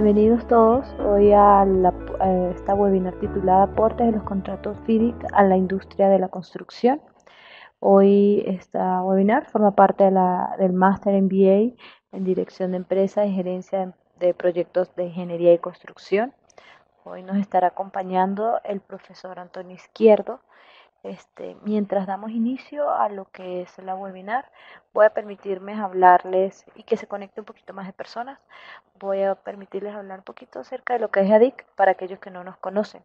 Bienvenidos todos hoy a, esta webinar titulada Aportes de los contratos FIDIC a la industria de la construcción. Hoy esta webinar forma parte de la, del Máster MBA en Dirección de Empresa y Gerencia de Proyectos de Ingeniería y Construcción. Hoy nos estará acompañando el profesor Antonio Izquierdo, este, mientras damos inicio a lo que es la webinar, voy a permitirme hablarles y que se conecte un poquito más de personas. Voy a permitirles hablar un poquito acerca de lo que es ADIC para aquellos que no nos conocen.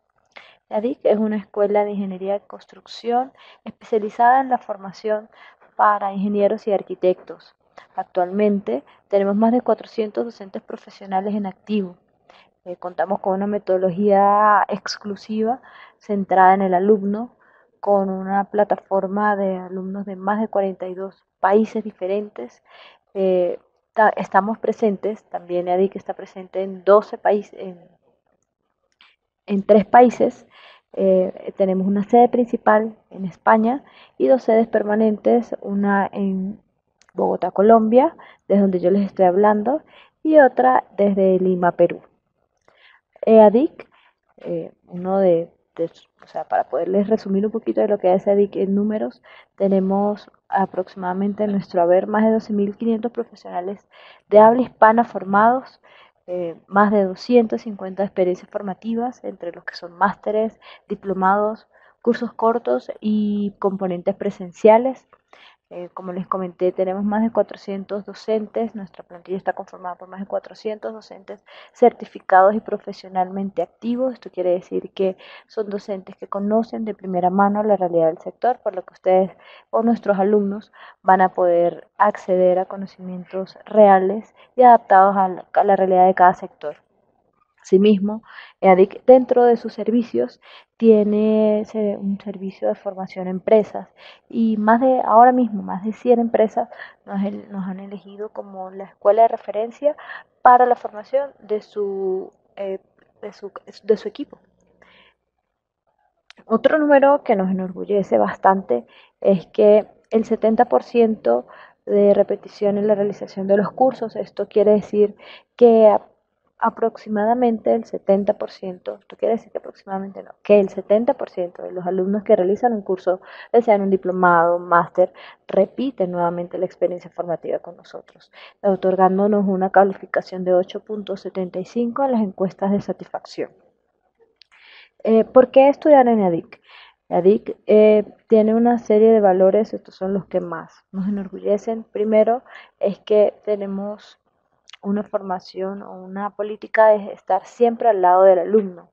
ADIC es una escuela de ingeniería de construcción especializada en la formación para ingenieros y arquitectos. Actualmente tenemos más de 400 docentes profesionales en activo. Eh, contamos con una metodología exclusiva centrada en el alumno, con una plataforma de alumnos de más de 42 países diferentes. Eh, estamos presentes, también EADIC está presente en 12 países, en, en tres países. Eh, tenemos una sede principal en España y dos sedes permanentes, una en Bogotá, Colombia, desde donde yo les estoy hablando, y otra desde Lima, Perú. EADIC, eh, uno de o sea, para poderles resumir un poquito de lo que hace DIC en números, tenemos aproximadamente en nuestro haber más de 12.500 profesionales de habla hispana formados, eh, más de 250 experiencias formativas, entre los que son másteres, diplomados, cursos cortos y componentes presenciales. Eh, como les comenté, tenemos más de 400 docentes, nuestra plantilla está conformada por más de 400 docentes certificados y profesionalmente activos. Esto quiere decir que son docentes que conocen de primera mano la realidad del sector, por lo que ustedes o nuestros alumnos van a poder acceder a conocimientos reales y adaptados a la realidad de cada sector. Asimismo, EADIC dentro de sus servicios tiene un servicio de formación empresas y más de ahora mismo más de 100 empresas nos, han elegido como la escuela de referencia para la formación de su, eh, de su, de su equipo. Otro número que nos enorgullece bastante es que el 70% de repetición en la realización de los cursos. Esto quiere decir que aproximadamente el 70%, esto quiere decir que aproximadamente no, que el 70% de los alumnos que realizan un curso, desean un diplomado, un diplomado, máster, repiten nuevamente la experiencia formativa con nosotros, otorgándonos una calificación de 8.75 en las encuestas de satisfacción. Eh, ¿Por qué estudiar en ADIC? ADIC eh, tiene una serie de valores, estos son los que más nos enorgullecen. Primero es que tenemos una formación o una política es estar siempre al lado del alumno.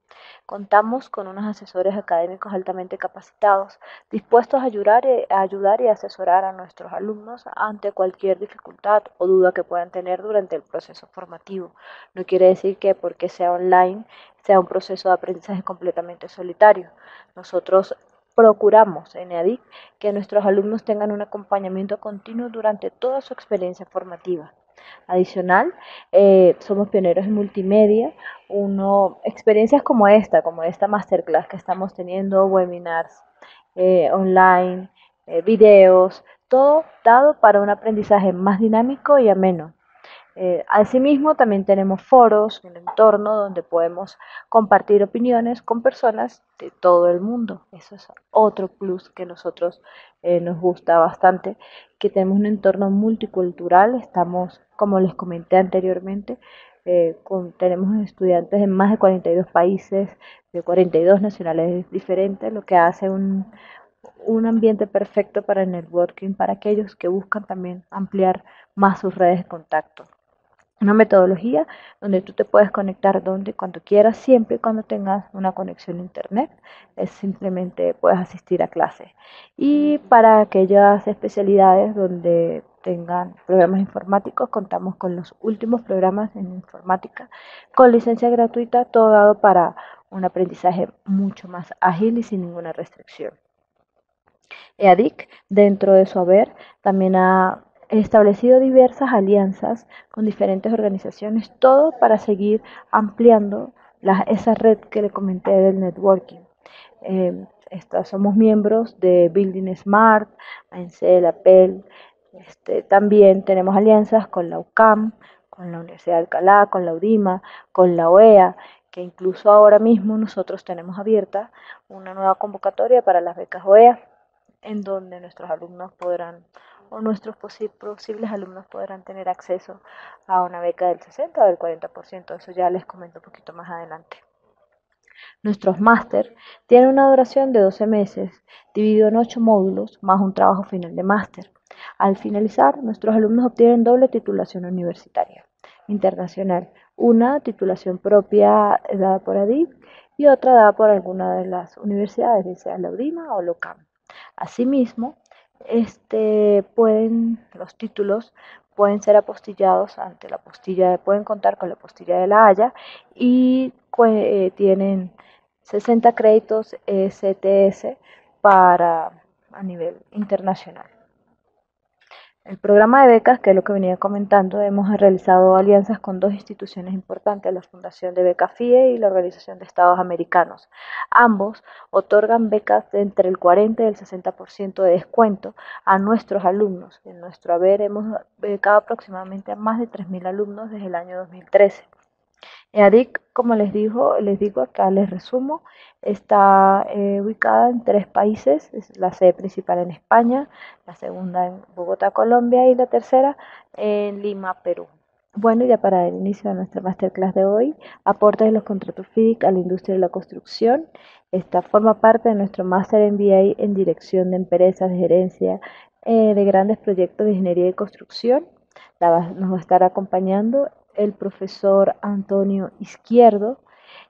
Contamos con unos asesores académicos altamente capacitados, dispuestos eh, a ayudar, y asesorar a nuestros alumnos ante cualquier dificultad o duda que puedan tener durante el proceso formativo. No quiere decir que porque sea online sea un proceso de aprendizaje completamente solitario. Nosotros Procuramos en EADIC que nuestros alumnos tengan un acompañamiento continuo durante toda su experiencia formativa. Adicional, eh, somos pioneros en multimedia. Uno, experiencias como esta, como esta masterclass que estamos teniendo, webinars eh, online, eh, videos, todo dado para un aprendizaje más dinámico y ameno. Eh, asimismo, también tenemos foros, un entorno donde podemos compartir opiniones con personas de todo el mundo. Eso es otro plus que nosotros eh, nos gusta bastante, que tenemos un entorno multicultural. Estamos, como les comenté anteriormente, eh, tenemos estudiantes de más de 42 países, de 42 nacionalidades diferentes, lo que hace un, un ambiente perfecto para el networking, para aquellos que buscan también ampliar más sus redes de contacto una metodología donde tú te puedes conectar donde y cuando quieras, siempre y cuando tengas una conexión a internet, es simplemente puedes asistir a clases. Y para aquellas especialidades donde tengan programas informáticos, contamos con los últimos programas en informática con licencia gratuita, todo dado para un aprendizaje mucho más ágil y sin ninguna restricción. EADIC, dentro de su haber, también ha He establecido diversas alianzas con diferentes organizaciones, todo para seguir ampliando esa red que le comenté del networking. Eh, somos miembros de Building Smart, ANC, APEL, este, también tenemos alianzas con la UCAM, con la Universidad de Alcalá, con la UDIMA, con la OEA, que incluso ahora mismo nosotros tenemos abierta una nueva convocatoria para las becas OEA, en donde nuestros alumnos podrán o nuestros posibles alumnos podrán tener acceso a una beca del 60 o del 40%. Eso ya les comento un poquito más adelante. Nuestros máster tienen una duración de 12 meses, dividido en 8 módulos, más un trabajo final de máster. Al finalizar, nuestros alumnos obtienen doble titulación universitaria internacional, una titulación propia dada por ADIC y otra dada por alguna de las universidades, sea la UDIMA o LOCAM. Asimismo, este, pueden, los títulos pueden ser apostillados ante la apostilla, pueden contar con la apostilla de la Haya y eh, tienen 60 créditos STS e para a nivel internacional. El programa de becas, que es lo que venía comentando, hemos realizado alianzas con dos instituciones importantes, la Fundación de Beca FIE y la Organización de Estados Americanos. Ambos otorgan becas de entre el 40 y el 60% de descuento a nuestros alumnos. En nuestro haber hemos becado aproximadamente a más de 3.000 alumnos desde el año 2013. EADIC, como les digo, les digo acá les resumo, está eh, ubicada en tres países, la sede principal en España, la segunda en Bogotá, Colombia y la tercera en Lima, Perú. Bueno, ya para el inicio de nuestra masterclass de hoy, aportes de los contratos FIDIC a la industria de la construcción. Esta forma parte de nuestro Master MBA en Dirección de Empresas, de Gerencia eh, de Grandes Proyectos de Ingeniería y Construcción. La nos va a estar acompañando el profesor Antonio Izquierdo.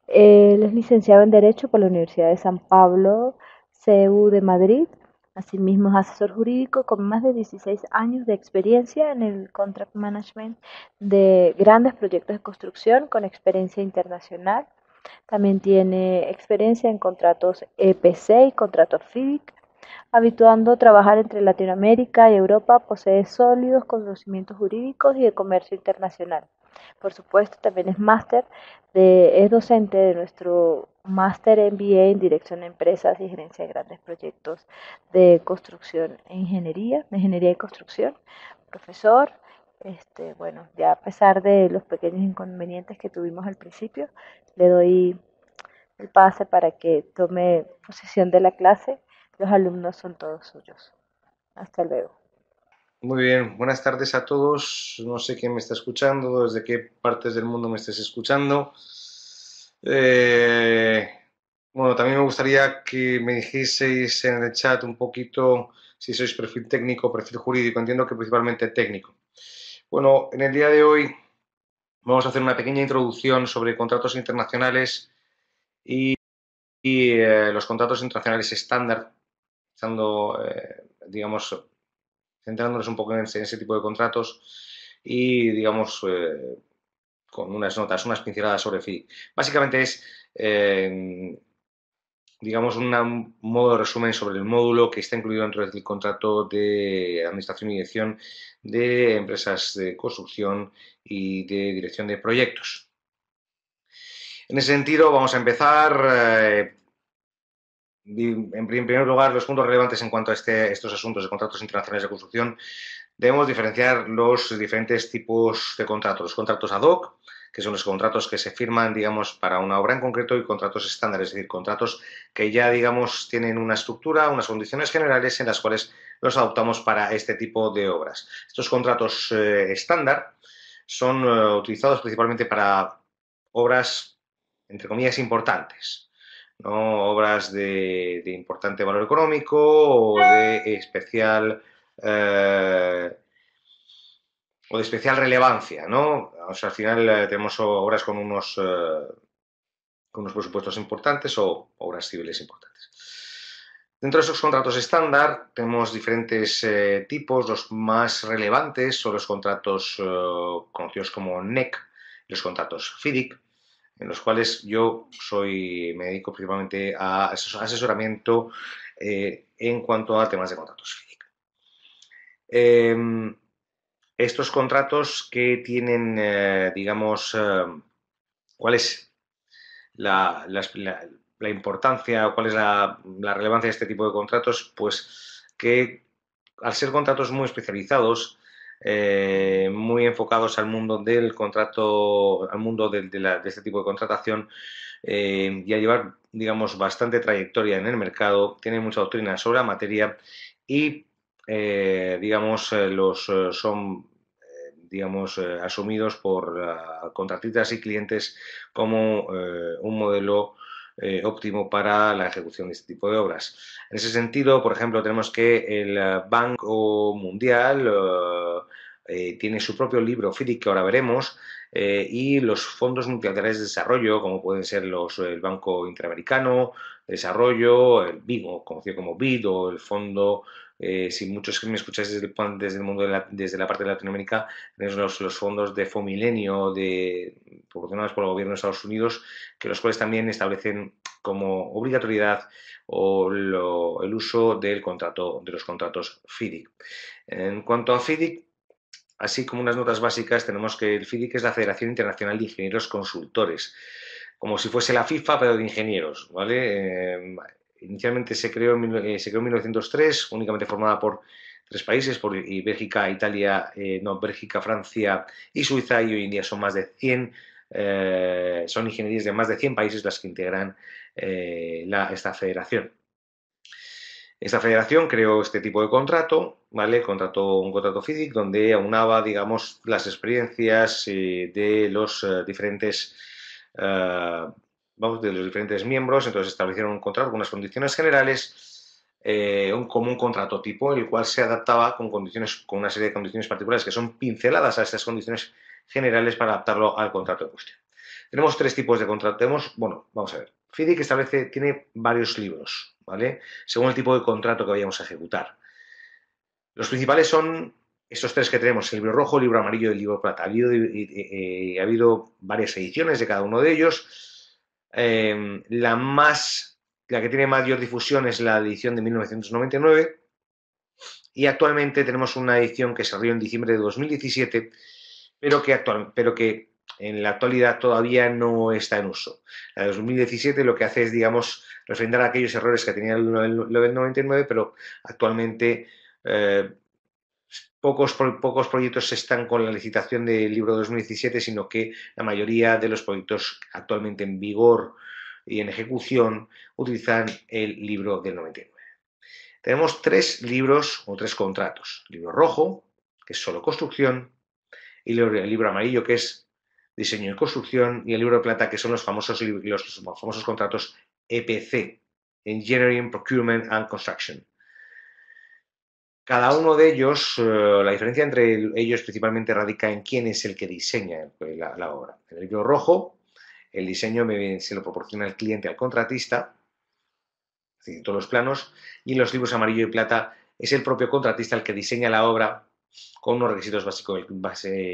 Él es licenciado en Derecho por la Universidad de San Pablo, CEU de Madrid. Asimismo es asesor jurídico con más de 16 años de experiencia en el contract management de grandes proyectos de construcción con experiencia internacional. También tiene experiencia en contratos EPC y contratos FIDIC. Habituando a trabajar entre Latinoamérica y Europa, posee sólidos conocimientos jurídicos y de comercio internacional. Por supuesto, también es máster, es docente de nuestro máster MBA en Dirección de Empresas y Gerencia de Grandes Proyectos de Construcción e Ingeniería, de Ingeniería y Construcción, profesor. Este, bueno, ya a pesar de los pequeños inconvenientes que tuvimos al principio, le doy el pase para que tome posesión de la clase. Los alumnos son todos suyos. Hasta luego. Muy bien, buenas tardes a todos. No sé quién me está escuchando, desde qué partes del mundo me estés escuchando. Eh, bueno, también me gustaría que me dijeseis en el chat un poquito si sois perfil técnico o perfil jurídico. Entiendo que principalmente técnico. Bueno, en el día de hoy vamos a hacer una pequeña introducción sobre contratos internacionales y, eh, los contratos internacionales estándar, estando, eh, digamos, centrándonos un poco en ese, tipo de contratos y, digamos, eh, con unas notas, unas pinceladas sobre FI. Básicamente es, eh, digamos, un modo de resumen sobre el módulo que está incluido dentro del contrato de administración y dirección de empresas de construcción y de dirección de proyectos. En ese sentido, vamos a empezar eh, en primer lugar, los puntos relevantes en cuanto a este, estos asuntos de contratos internacionales de construcción, debemos diferenciar los diferentes tipos de contratos. Los contratos ad hoc, que son los contratos que se firman, digamos, para una obra en concreto y contratos estándar, es decir, contratos que ya, digamos, tienen una estructura, unas condiciones generales en las cuales los adoptamos para este tipo de obras. Estos contratos eh, estándar son eh, utilizados principalmente para obras, entre comillas, importantes ¿no? obras de, importante valor económico o de especial, eh, o de especial relevancia. ¿no? al final eh, tenemos obras con unos, eh, con unos presupuestos importantes o obras civiles importantes. Dentro de esos contratos estándar tenemos diferentes tipos, los más relevantes son los contratos conocidos como NEC, los contratos FIDIC, en los cuales yo soy, me dedico principalmente a asesoramiento eh, en cuanto a temas de contratos físicos. Em, estos contratos que tienen, eh, digamos, eh, ¿cuál es la, importancia o cuál es la relevancia de este tipo de contratos? Pues que al ser contratos muy especializados, eh, muy enfocados al mundo del contrato, al mundo de, este tipo de contratación eh, y a llevar, digamos, bastante trayectoria en el mercado, tienen mucha doctrina sobre la materia y, eh, digamos, los son digamos, asumidos por ah, contratistas y clientes como un modelo óptimo para la ejecución de este tipo de obras. En ese sentido, por ejemplo, tenemos que el ah, Banco Mundial ah, eh, tiene su propio libro FIDIC que ahora veremos, eh, y los fondos multilaterales de desarrollo, como pueden ser los, el Banco Interamericano de Desarrollo, el o conocido como BID, o el Fondo, eh, si muchos que me escucháis desde el, mundo, la, desde la parte de Latinoamérica, tenéis los, fondos de Fomilenio, de, proporcionados por el gobierno de Estados Unidos, que los cuales también establecen como obligatoriedad o el uso del contrato, de los contratos FIDIC. En cuanto a FIDIC, Así como unas notas básicas, tenemos que el FIDIC es la Federación Internacional de Ingenieros Consultores, como si fuese la FIFA, pero de ingenieros. ¿vale? Eh, inicialmente se creó, en, eh, en 1903, únicamente formada por tres países, por Bélgica, Italia, eh, no, Bélgica, Francia y Suiza, y hoy en día son más de 100, son ingenierías de más de 100 países las que integran esta federación. Esta federación creó este tipo de contrato, ¿vale? Contrato, un contrato FIDIC, donde aunaba, digamos, las experiencias eh, de los eh, diferentes eh, vamos, de los diferentes miembros, entonces establecieron un contrato con unas condiciones generales, un común contrato tipo, el cual se adaptaba con condiciones, con una serie de condiciones particulares que son pinceladas a estas condiciones generales para adaptarlo al contrato de cuestión. Tenemos tres tipos de contrato. bueno, vamos a ver. FIDIC establece, tiene varios libros, según el tipo de contrato que vayamos a ejecutar. Los principales son estos tres que tenemos, el libro rojo, el libro amarillo y el libro plata. Ha habido, eh, eh, ha habido varias ediciones de cada uno de ellos. Em, la más, la que tiene mayor difusión es la edición de 1999 y actualmente tenemos una edición que se salió en diciembre de 2017, pero que, actual, pero que en la actualidad todavía no está en uso. La de 2017 lo que hace es, digamos, refrendar aquellos errores que tenía el, 99, pero actualmente eh, pocos, pocos proyectos están con la licitación del libro 2017, sino que la mayoría de los proyectos actualmente en vigor y en ejecución utilizan el libro del 99. Tenemos tres libros o tres contratos. libro rojo, que es solo construcción, y el libro amarillo, que es diseño y construcción, y el libro de plata, que son los famosos, los famosos contratos EPC, Engineering, Procurement and Construction. Cada uno de ellos, eh, la diferencia entre ellos principalmente radica en quién es el que diseña eh, la, obra. En el libro rojo, el diseño se lo proporciona el cliente al contratista, es todos los planos, y en los libros amarillo y plata es el propio contratista el que diseña la obra con unos requisitos básicos,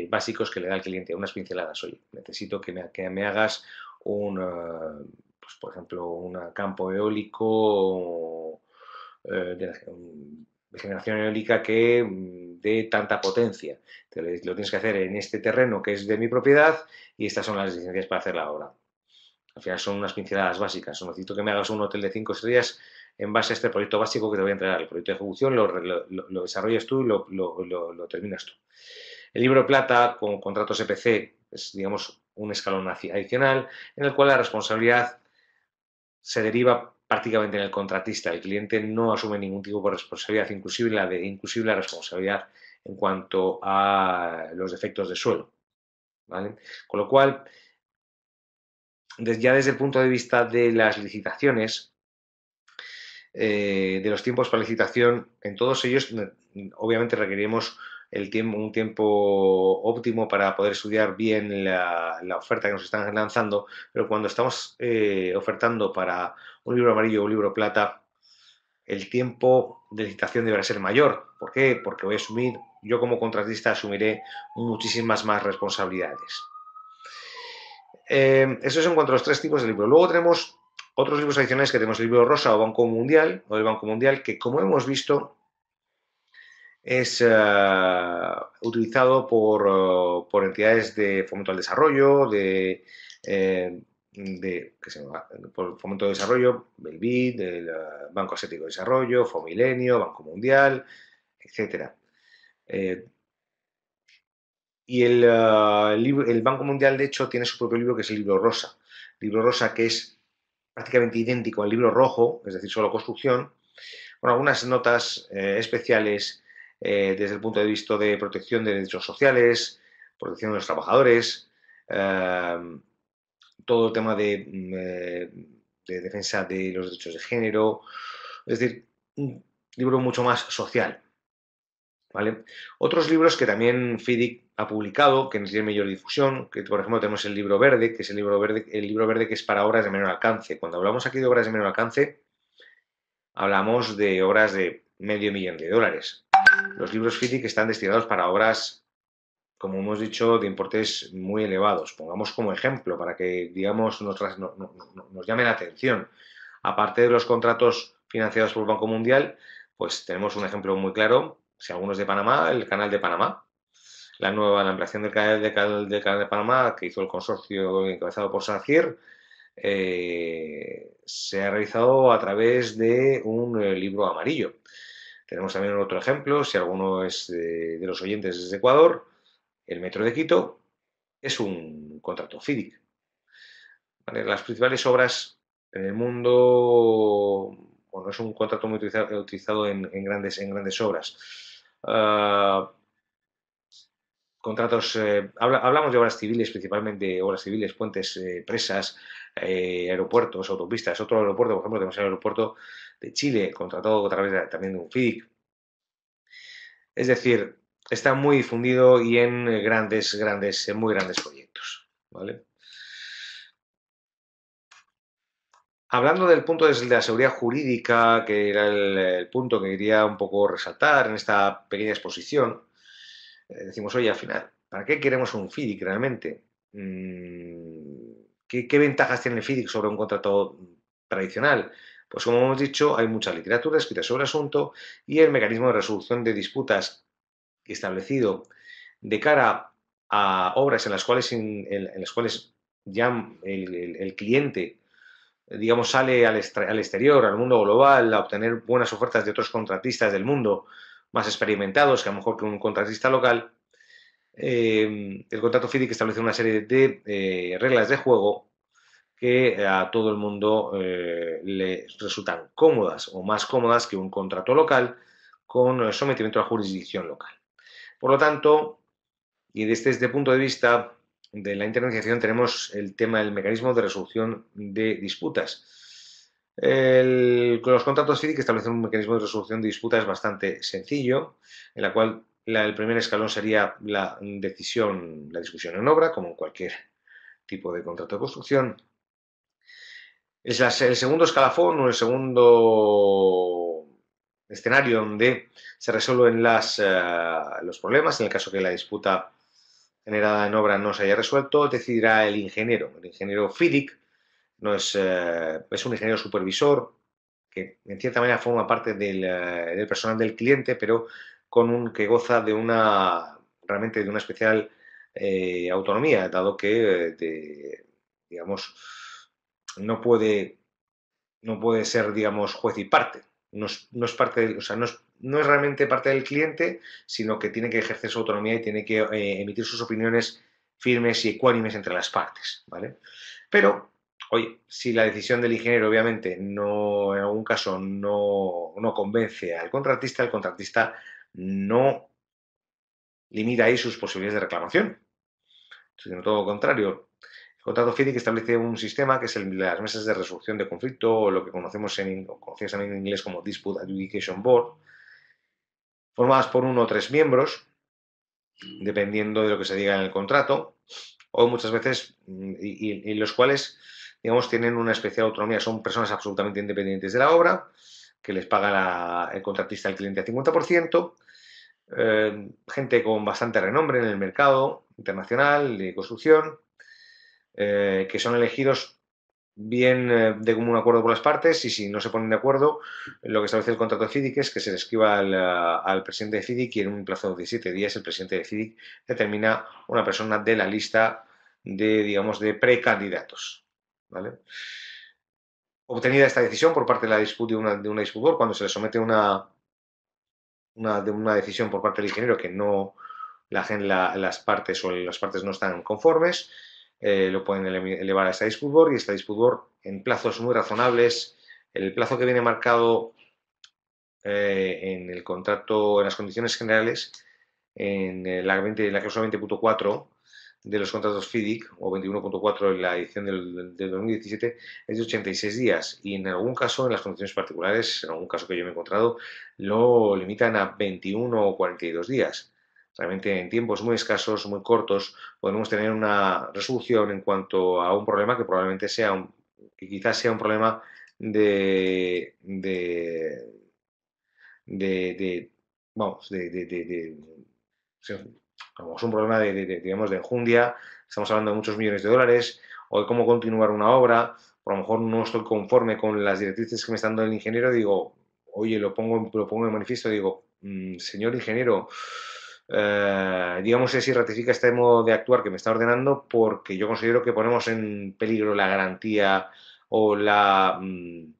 básicos que le da al cliente, unas pinceladas. hoy. necesito que me, hagas un, eh, pues, por ejemplo, un campo eólico eh, de, generación eólica que mm, dé tanta potencia. Te lo, tienes que hacer en este terreno que es de mi propiedad y estas son las licencias para hacer la obra. Al final son unas pinceladas básicas. Necesito que me hagas un hotel de cinco estrellas en base a este proyecto básico que te voy a entregar. El proyecto de ejecución lo, desarrollas tú y lo, terminas tú. El libro plata con contratos EPC es, digamos, un escalón adicional en el cual la responsabilidad se deriva prácticamente en el contratista. El cliente no asume ningún tipo de responsabilidad, inclusive la, de, inclusive la responsabilidad en cuanto a los defectos de suelo. Con lo cual, ya desde el punto de vista de las licitaciones, eh, de los tiempos para licitación, en todos ellos obviamente requeriremos el tiempo, un tiempo óptimo para poder estudiar bien la, oferta que nos están lanzando, pero cuando estamos eh, ofertando para un libro amarillo o un libro plata, el tiempo de licitación deberá ser mayor. ¿Por qué? Porque voy a asumir, yo como contratista asumiré muchísimas más responsabilidades. Eh, eso es en cuanto a los tres tipos de libro. Luego tenemos otros libros adicionales que tenemos el libro rosa o Banco Mundial, o el Banco Mundial, que como hemos visto es eh, utilizado eh, por, entidades de fomento al desarrollo, de, eh, se por fomento al desarrollo, el BID, eh, Banco Asiático de Desarrollo, Fomilenio, Banco Mundial, etc. y el, el, Banco Mundial, de hecho, tiene su propio libro que es el libro rosa. libro rosa que es prácticamente idéntico al libro rojo, es decir, solo construcción, con algunas notas eh, especiales eh, desde el punto de vista de protección de derechos sociales, protección de los trabajadores, eh, todo el tema de, mm, de defensa de los derechos de género, es decir, un libro mucho más social. ¿vale? Otros libros que también FIDIC ha publicado, que tienen mayor difusión, que por ejemplo tenemos el libro verde, que es el libro verde, el libro verde que es para obras de menor alcance. Cuando hablamos aquí de obras de menor alcance, hablamos de obras de medio millón de dólares. Los libros FIDIC están destinados para obras, como hemos dicho, de importes muy elevados. Pongamos como ejemplo, para que, digamos, nos, nos, nos llame la atención. Aparte de los contratos financiados por el Banco Mundial, pues tenemos un ejemplo muy claro si alguno es de Panamá, el canal de Panamá. La nueva ampliación del canal, de, de Panamá que hizo el consorcio encabezado por Sancier eh, se ha realizado a través de un eh, libro amarillo. Tenemos también otro ejemplo, si alguno es de, los oyentes desde Ecuador, el Metro de Quito es un contrato FIDIC. Las principales obras en el mundo, bueno, es un contrato muy utilizado, en, grandes, en grandes obras. Ah, contratos, eh, hablamos de obras civiles, principalmente obras civiles, puentes, eh, presas, eh, aeropuertos, autopistas. Otro aeropuerto, por ejemplo, tenemos el aeropuerto de Chile, contratado a través también de un FIDIC. Es decir, está muy difundido y en grandes, grandes, en muy grandes proyectos. ¿vale? Hablando del punto de la seguridad jurídica, que era el, punto que quería un poco resaltar en esta pequeña exposición, eh, decimos, oye, al final, ¿para qué queremos un FIDIC realmente? Mm, ¿Qué, ventajas tiene el FIDIC sobre un contrato tradicional? Pues como hemos dicho, hay mucha literatura escrita sobre el asunto y el mecanismo de resolución de disputas establecido de cara a obras en las cuales, en, las cuales ya el cliente digamos, sale al, exterior, al mundo global, a obtener buenas ofertas de otros contratistas del mundo más experimentados, que a lo mejor que un contratista local, em, el contrato FIDIC establece una serie de eh, reglas de juego que a todo el mundo eh, le resultan cómodas o más cómodas que un contrato local con eh, sometimiento a la jurisdicción local. Por lo tanto, y desde este punto de vista, de la internalización tenemos el tema del mecanismo de resolución de disputas. los contratos FIDIC establecen un mecanismo de resolución de disputas bastante sencillo, en la cual el primer escalón sería la decisión, la discusión en obra, como en cualquier tipo de contrato de construcción. Es el segundo escalafón o el segundo escenario donde se resuelven las, eh, los problemas, en el caso que la disputa generada en obra no se haya resuelto, decidirá el ingeniero. El ingeniero FIDIC no es, eh, es un ingeniero supervisor que en cierta manera forma parte eh, del, personal del cliente, pero con un que goza de una realmente de una especial eh, autonomía, dado que digamos no puede no puede ser digamos juez y parte. No es, parte, o sea, no es no es realmente parte del cliente, sino que tiene que ejercer su autonomía y tiene que eh, emitir sus opiniones firmes y ecuánimes entre las partes, ¿vale? Pero, oye, si la decisión del ingeniero obviamente no, en algún caso, no, convence al contratista, el contratista no limita ahí sus posibilidades de reclamación, sino todo lo contrario. El contrato FIDIC establece un sistema que es el, las mesas de resolución de conflicto, o lo que conocemos en, conocemos en inglés como Dispute Adjudication Board, formadas por uno o tres miembros, dependiendo de lo que se diga en el contrato, o muchas veces, mm, y, los cuales, digamos, tienen una especial autonomía, son personas absolutamente independientes de la obra, que les paga el contratista al cliente al 50%, eh, gente con bastante renombre en el mercado internacional de construcción, eh, que son elegidos bien eh, de común acuerdo por las partes y si no se ponen de acuerdo, lo que establece el contrato de FIDIC es que se le escriba al, presidente de FIDIC y en un plazo de 17 días el presidente de FIDIC determina una persona de la lista de, digamos, de precandidatos. Obtenida esta decisión por parte de, la disputa de, una, de disputor, cuando se le somete una, una, de una decisión por parte del ingeniero que no la, la, las partes o las partes no están conformes, eh, lo pueden elevar a esta Football y está Football en plazos muy razonables. El plazo que viene marcado eh, en el contrato, en las condiciones generales, en la, 20, cláusula 20.4 de los contratos FIDIC o 21.4 en la edición del, del 2017 es de 86 días y en algún caso, en las condiciones particulares, en algún caso que yo me he encontrado, lo limitan a 21 o 42 días. Realmente en tiempos muy escasos, muy cortos, podemos tener una resolución en cuanto a un problema que probablemente sea un, que quizás sea un problema de, de, de, de vamos, de, de como es un problema de, digamos, de enjundia, estamos hablando de muchos millones de dólares, o de cómo continuar una obra, Por lo mejor no estoy conforme con las directrices que me está dando el ingeniero, digo, oye, lo pongo, lo pongo en manifiesto, digo, mm, señor ingeniero, eh, digamos, si ratifica este modo de actuar que me está ordenando, porque yo considero que ponemos en peligro la garantía o la, mm,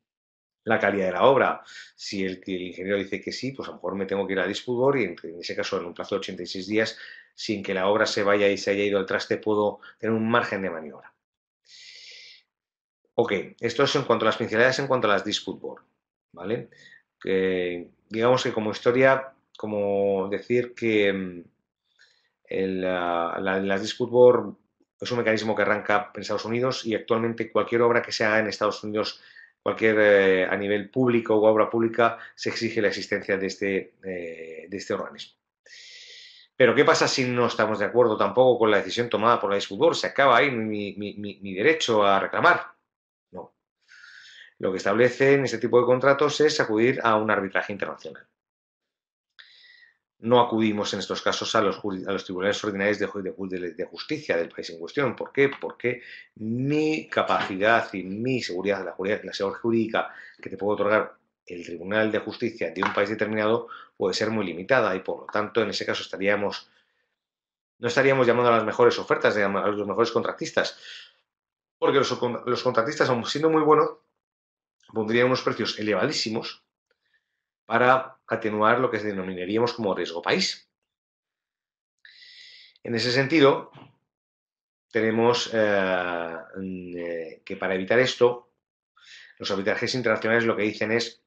la calidad de la obra. Si el, ingeniero dice que sí, pues a lo mejor me tengo que ir a board y en, ese caso, en un plazo de 86 días, sin que la obra se vaya y se haya ido al traste, puedo tener un margen de maniobra. Ok, esto es en cuanto a las pinceladas en cuanto a las dispute board, ¿vale? Que, digamos que como historia como decir que mm, las ah, la, la Board es un mecanismo que arranca en Estados Unidos y actualmente cualquier obra que se haga en Estados Unidos, cualquier eh, a nivel público o obra pública, se exige la existencia este, eh, de este, organismo. Pero ¿qué pasa si no estamos de acuerdo tampoco con la decisión tomada por la Board? ¿Se acaba ahí mi, derecho a reclamar? No. Lo que establece en este tipo de contratos es acudir a un arbitraje internacional no acudimos en estos casos a los, a los tribunales ordinarios de, justicia del país en cuestión. ¿Por qué? Porque mi capacidad y mi seguridad, la, la seguridad jurídica que te puedo otorgar el Tribunal de Justicia de un país determinado puede ser muy limitada y por lo tanto en ese caso estaríamos no estaríamos llamando a las mejores ofertas, a los mejores contratistas, porque los, contratistas, aun siendo muy buenos, pondrían unos precios elevadísimos para atenuar lo que denominaríamos como riesgo país. En ese sentido, tenemos eh, mm, que para evitar esto, los arbitrajes internacionales lo que dicen es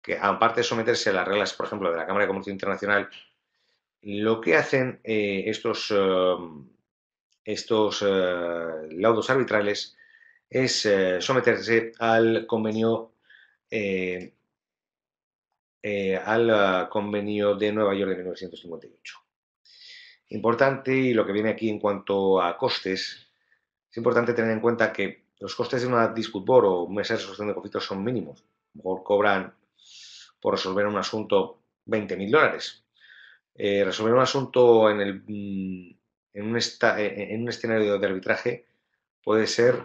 que, aparte de someterse a las reglas, por ejemplo, de la Cámara de Comercio Internacional, lo que hacen eh, estos, eh, estos laudos arbitrales es someterse al convenio eh, al ah, convenio de Nueva York de 1958. Importante, y lo que viene aquí en cuanto a costes, es importante tener en cuenta que los costes de una dispute board o mesa de resolución de conflictos son mínimos. cobran por resolver un asunto 20.000 dólares. Eh, resolver un asunto en, mm, e, e, en un escenario de arbitraje puede ser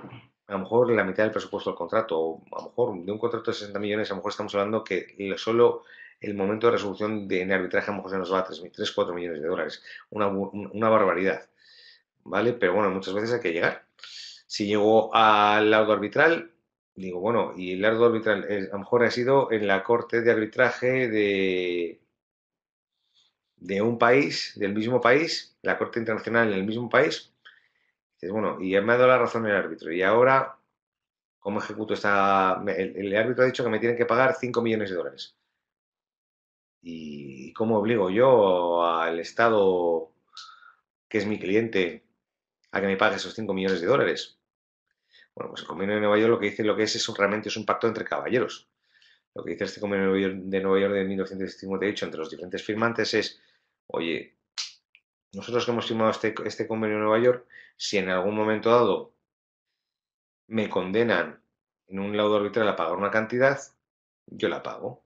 a lo mejor la mitad del presupuesto del contrato, o a lo mejor de un contrato de 60 millones, a lo mejor estamos hablando que solo el momento de resolución de, en arbitraje a lo mejor se nos va a 3, 4 millones de dólares. Una, una barbaridad. ¿Vale? Pero bueno, muchas veces hay que llegar. Si llego al lado arbitral, digo, bueno, y el lado arbitral eh, a lo mejor ha sido en la corte de arbitraje de, de un país, del mismo país, la corte internacional en el mismo país, bueno, y me ha dado la razón el árbitro. Y ahora, ¿cómo ejecuto esta...? El, árbitro ha dicho que me tienen que pagar 5 millones de dólares. ¿Y cómo obligo yo al Estado, que es mi cliente, a que me pague esos 5 millones de dólares? Bueno, pues el convenio de Nueva York lo que dice lo que es, realmente es un pacto entre caballeros. Lo que dice este convenio de Nueva York de 1958 entre los diferentes firmantes es, oye, nosotros que hemos firmado este, este, convenio en Nueva York, si en algún momento dado me condenan en un laudo arbitral a pagar una cantidad, yo la pago.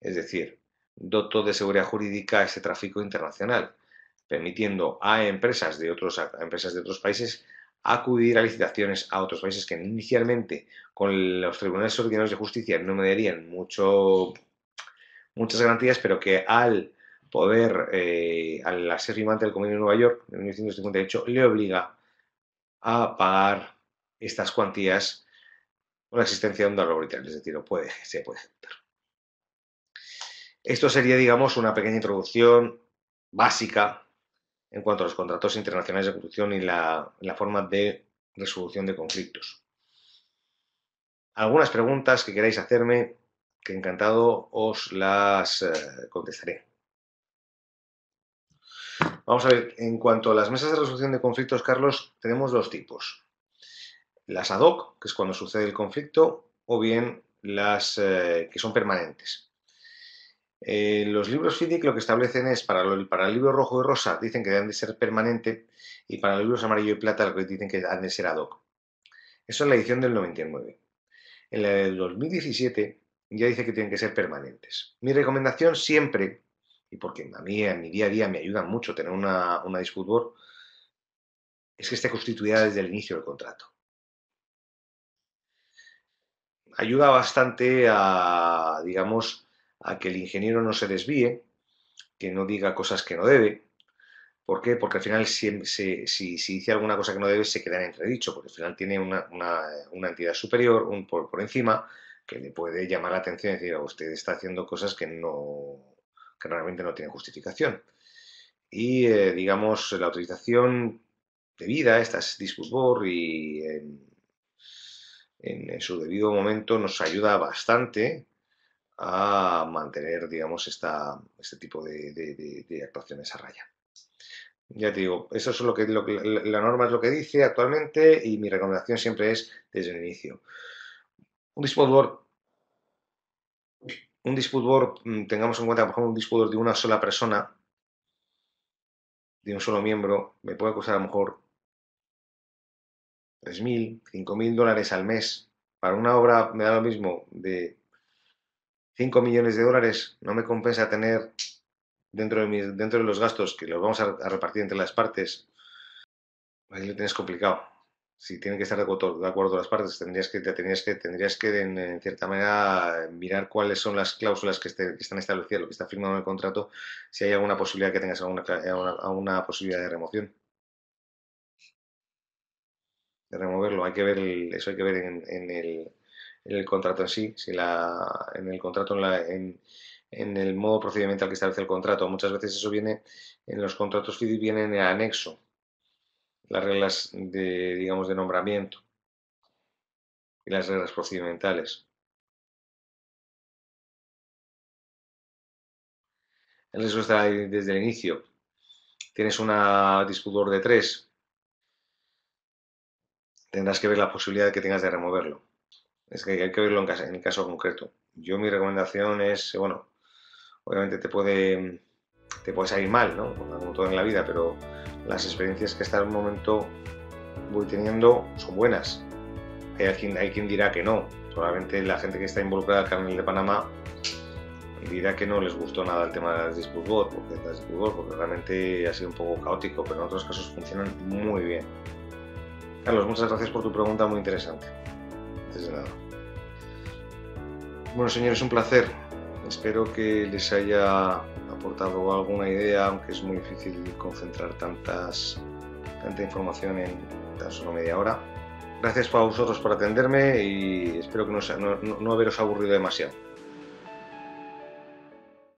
Es decir, doto de seguridad jurídica a este tráfico internacional, permitiendo a empresas de otros, empresas de otros países acudir a licitaciones a otros países que inicialmente con los tribunales ordinarios de justicia no me darían mucho, muchas garantías, pero que al poder, eh, al ser firmante del Convenio de Nueva York en 1958, le obliga a pagar estas cuantías con la existencia de un dólar es decir, puede, se puede ejecutar. Esto sería, digamos, una pequeña introducción básica en cuanto a los contratos internacionales de construcción y la forma de resolución de conflictos. Algunas preguntas que queráis hacerme, que encantado os las eh, contestaré. Vamos a ver, en cuanto a las mesas de resolución de conflictos, Carlos, tenemos dos tipos. Las ad hoc, que es cuando sucede el conflicto, o bien las eh, que son permanentes. Eh, los libros FIDIC lo que establecen es, para, el libro rojo y rosa dicen que deben de ser permanente y para los libros amarillo y plata dicen que deben de ser ad hoc. Eso es la edición del 99. En la del 2017 ya dice que tienen que ser permanentes. Mi recomendación siempre y porque a mí en mi día a día me ayuda mucho tener una, una board, es que esté constituida desde el inicio del contrato. Ayuda bastante a, digamos, a que el ingeniero no se desvíe, que no diga cosas que no debe. ¿Por qué? Porque al final si, si, dice alguna cosa que no debe se queda en entredicho, porque al final tiene una, entidad superior un, por, por encima que le puede llamar la atención y decir, usted está haciendo cosas que no, que realmente no tiene justificación. Y, eh, digamos, la utilización debida a estas DisputBor y en, su debido momento nos ayuda bastante a mantener, digamos, esta, este tipo de, actuaciones a raya. Ya te digo, eso es lo que, la norma es lo que dice actualmente y mi recomendación siempre es desde el inicio. Un dispositivo un disputador, mm, tengamos en cuenta, por ejemplo, un disputador de una sola persona, de un solo miembro, me puede costar a lo mejor 3.000, 5.000 dólares al mes. Para una obra me da lo mismo de 5 millones de dólares, no me compensa tener dentro de, mis, dentro de los gastos que los vamos a, repartir entre las partes. Ahí lo tienes complicado si tienen que estar de acuerdo, de acuerdo las partes, tendrías que, tendrías que, tendrías que en, cierta manera mirar cuáles son las cláusulas que, están establecidas, lo que está firmado en el contrato, si hay alguna posibilidad que tengas alguna, posibilidad de remoción. De removerlo, hay que ver eso hay que ver en, el, contrato en sí, si la, en el contrato en, en el modo procedimental que establece el contrato. Muchas veces eso viene en los contratos FIDI viene en el anexo las reglas de, digamos, de nombramiento y las reglas procedimentales. El riesgo está desde el inicio. Tienes una disputor de tres. Tendrás que ver la posibilidad que tengas de removerlo. Es que hay que verlo en, en caso concreto. Yo mi recomendación es, bueno, obviamente te puede te puedes salir mal, ¿no? Como todo en la vida, pero las experiencias que hasta el momento voy teniendo son buenas. Hay quien, hay quien dirá que no. Probablemente la gente que está involucrada en el canal de Panamá dirá que no les gustó nada el tema de las Disputbot, porque, porque realmente ha sido un poco caótico, pero en otros casos funcionan muy bien. Carlos, muchas gracias por tu pregunta, muy interesante. nada. Bueno, señores, un placer. Espero que les haya aportado alguna idea, aunque es muy difícil concentrar tantas, tanta información en tan solo media hora. Gracias a vosotros por atenderme y espero que no haberos aburrido demasiado.